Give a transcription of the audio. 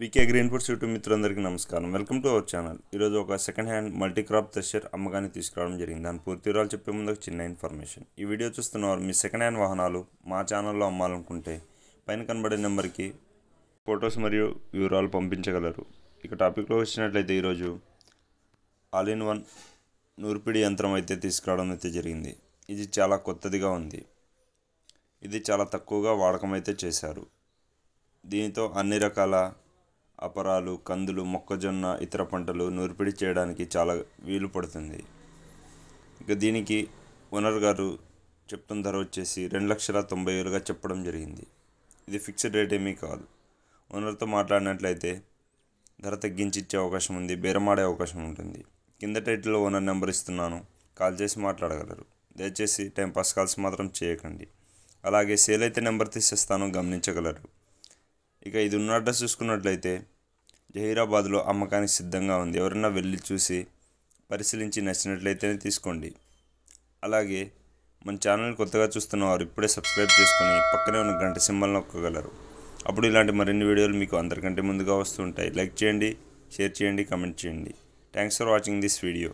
VK foods YouTube మిత్రులందరికీ నమస్కారం welcome to our channel ఈరోజు ఒక second hand multi crop thresher అమ్మకాన్ని తీసుకురావడం జరిగింది దాని పూర్తి వివరాలు చెప్పే ముందు చిన్న ఇన్ఫర్మేషన్ ఈ వీడియో చూస్తున్న వారు మీ సెకండ్ హ్యాండ్ వాహనాలు మా ఛానల్లో అమ్మాలనుకుంటే పైన కనబడే నెంబర్కి ఫొటోస్ మరియు వివరాలు పంపించగలరు ఇక టాపిక్లో వచ్చినట్లయితే ఈరోజు ఆల్ ఇన్ వన్ నూర్పిడి యంత్రం అయితే తీసుకురావడం అయితే జరిగింది ఇది చాలా కొత్తదిగా ఉంది ఇది చాలా తక్కువగా వాడకం అయితే చేశారు దీనితో అన్ని రకాల అపరాలు కందులు మొక్కజొన్న ఇతర పంటలు నూర్పిడి చేయడానికి చాలా వీలు పడుతుంది ఇక దీనికి ఓనర్ గారు చెప్తున్న ధర వచ్చేసి రెండు లక్షల తొంభై వేలుగా చెప్పడం జరిగింది ఇది ఫిక్స్డ్ రేట్ ఏమీ కాదు ఓనర్తో మాట్లాడినట్లయితే ధర తగ్గించి ఇచ్చే అవకాశం ఉంది బేరమాడే అవకాశం ఉంటుంది కింద టైటిల్లో ఓనర్ నెంబర్ ఇస్తున్నాను కాల్ చేసి మాట్లాడగలరు దయచేసి టైం పాస్ కాల్స్ మాత్రం చేయకండి అలాగే సేల్ అయితే నెంబర్ తీసేస్తాను గమనించగలరు ఇక ఇది ఉన్న అడ్రస్ చూసుకున్నట్లయితే జహీరాబాద్లో అమ్మకానికి సిద్ధంగా ఉంది ఎవరన్నా వెళ్ళి చూసి పరిశీలించి నచ్చినట్లయితేనే తీసుకోండి అలాగే మన ఛానల్ కొత్తగా చూస్తున్న వారు ఇప్పుడే సబ్స్క్రైబ్ చేసుకొని పక్కనే ఉన్న గంట సింబల్ నొక్కగలరు అప్పుడు ఇలాంటి మరిన్ని వీడియోలు మీకు అందరికంటే ముందుగా వస్తుంటాయి లైక్ చేయండి షేర్ చేయండి కమెంట్ చేయండి thanks for watching this video